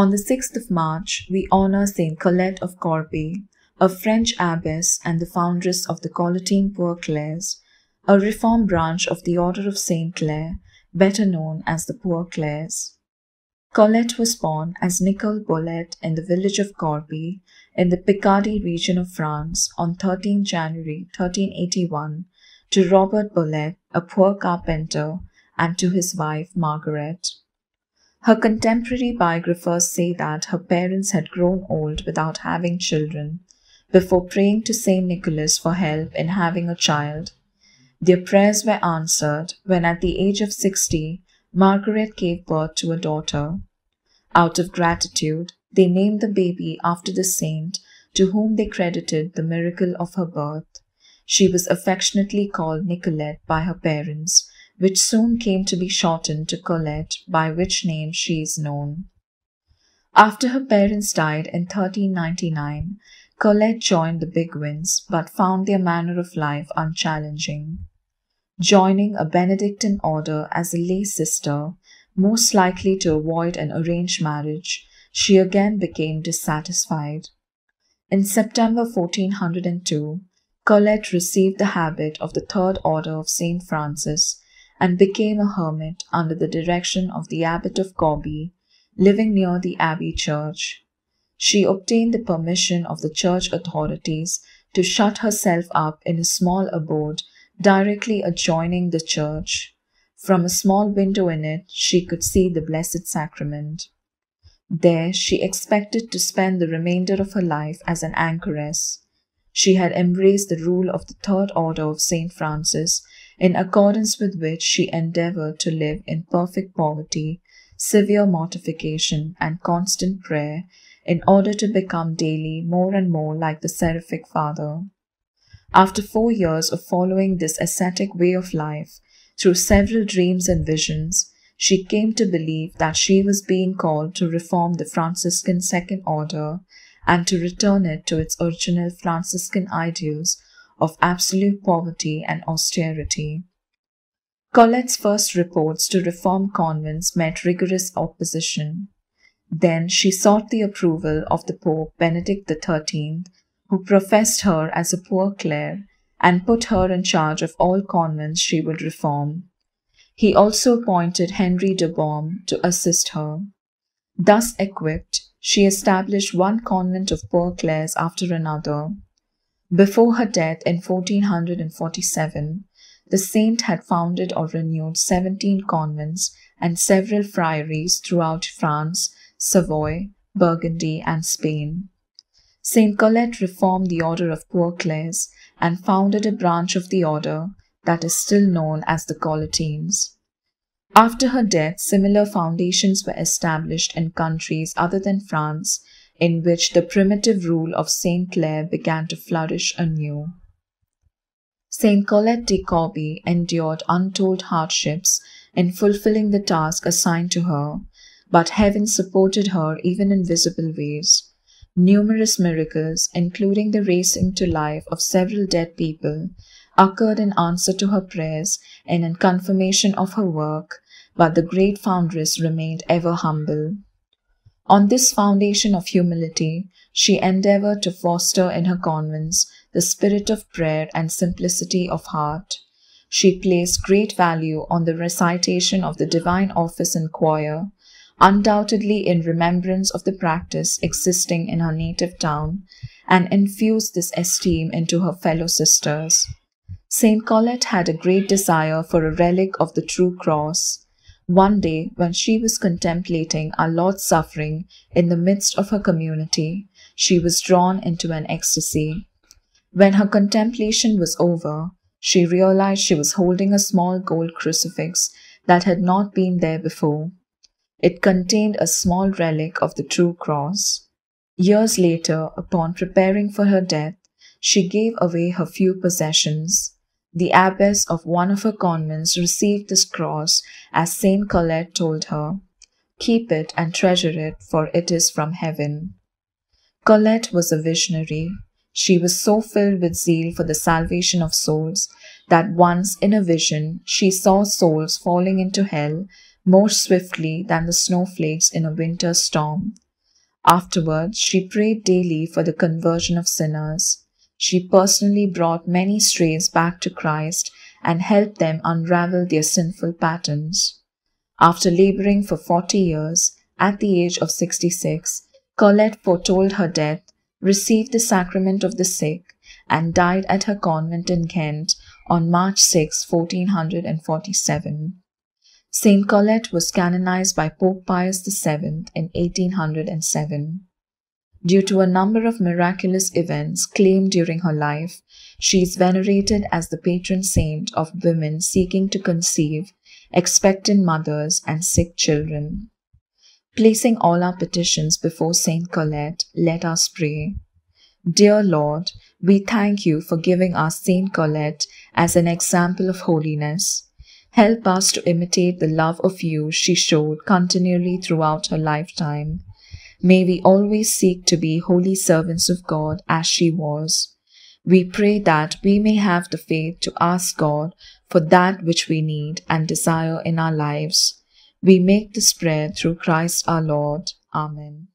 On the 6th of March, we honor Saint Colette of Corbie, a French abbess and the foundress of the Collettine Poor Clares, a reformed branch of the Order of Saint Clare, better known as the Poor Clares. Colette was born as Nicole Bolette in the village of Corbie, in the Picardy region of France, on 13 January 1381, to Robert Bolette, a poor carpenter, and to his wife Margaret. Her contemporary biographers say that her parents had grown old without having children before praying to St. Nicholas for help in having a child. Their prayers were answered when, at the age of 60, Margaret gave birth to a daughter. Out of gratitude, they named the baby after the saint to whom they credited the miracle of her birth. She was affectionately called Nicolette by her parents which soon came to be shortened to Colette, by which name she is known. After her parents died in 1399, Colette joined the Bigwins, but found their manner of life unchallenging. Joining a Benedictine order as a lay sister, most likely to avoid an arranged marriage, she again became dissatisfied. In September 1402, Colette received the habit of the Third Order of St. Francis and became a hermit under the direction of the abbot of Corbie, living near the abbey church. She obtained the permission of the church authorities to shut herself up in a small abode directly adjoining the church. From a small window in it, she could see the Blessed Sacrament. There, she expected to spend the remainder of her life as an anchoress. She had embraced the rule of the Third Order of St. Francis in accordance with which she endeavored to live in perfect poverty, severe mortification, and constant prayer in order to become daily more and more like the seraphic father. After four years of following this ascetic way of life, through several dreams and visions, she came to believe that she was being called to reform the Franciscan Second Order and to return it to its original Franciscan ideals of absolute poverty and austerity. Colette's first reports to reform convents met rigorous opposition. Then she sought the approval of the Pope Benedict XIII, who professed her as a poor Clare and put her in charge of all convents she would reform. He also appointed Henry de Baume to assist her. Thus equipped, she established one convent of poor Clares after another, before her death in 1447, the saint had founded or renewed 17 convents and several friaries throughout France, Savoy, Burgundy, and Spain. Saint Colette reformed the order of Poor Clares and founded a branch of the order that is still known as the Colettines. After her death, similar foundations were established in countries other than France in which the primitive rule of St. Clair began to flourish anew. St. Colette de Corby endured untold hardships in fulfilling the task assigned to her, but heaven supported her even in visible ways. Numerous miracles, including the raising to life of several dead people, occurred in answer to her prayers and in confirmation of her work, but the great foundress remained ever humble. On this foundation of humility, she endeavored to foster in her convents the spirit of prayer and simplicity of heart. She placed great value on the recitation of the divine office and choir, undoubtedly in remembrance of the practice existing in her native town, and infused this esteem into her fellow sisters. St. Colette had a great desire for a relic of the true cross. One day, when she was contemplating our Lord's suffering in the midst of her community, she was drawn into an ecstasy. When her contemplation was over, she realized she was holding a small gold crucifix that had not been there before. It contained a small relic of the true cross. Years later, upon preparing for her death, she gave away her few possessions. The abbess of one of her convents received this cross, as Saint Colette told her. Keep it and treasure it, for it is from heaven. Colette was a visionary. She was so filled with zeal for the salvation of souls that once in a vision she saw souls falling into hell more swiftly than the snowflakes in a winter storm. Afterwards, she prayed daily for the conversion of sinners. She personally brought many strays back to Christ and helped them unravel their sinful patterns. After laboring for 40 years, at the age of 66, Colette foretold her death, received the sacrament of the sick, and died at her convent in Kent on March 6, 1447. Saint Colette was canonized by Pope Pius VII in 1807. Due to a number of miraculous events claimed during her life, she is venerated as the patron saint of women seeking to conceive, expectant mothers, and sick children. Placing all our petitions before Saint Colette, let us pray. Dear Lord, we thank you for giving us Saint Colette as an example of holiness. Help us to imitate the love of you she showed continually throughout her lifetime May we always seek to be holy servants of God as she was. We pray that we may have the faith to ask God for that which we need and desire in our lives. We make this prayer through Christ our Lord. Amen.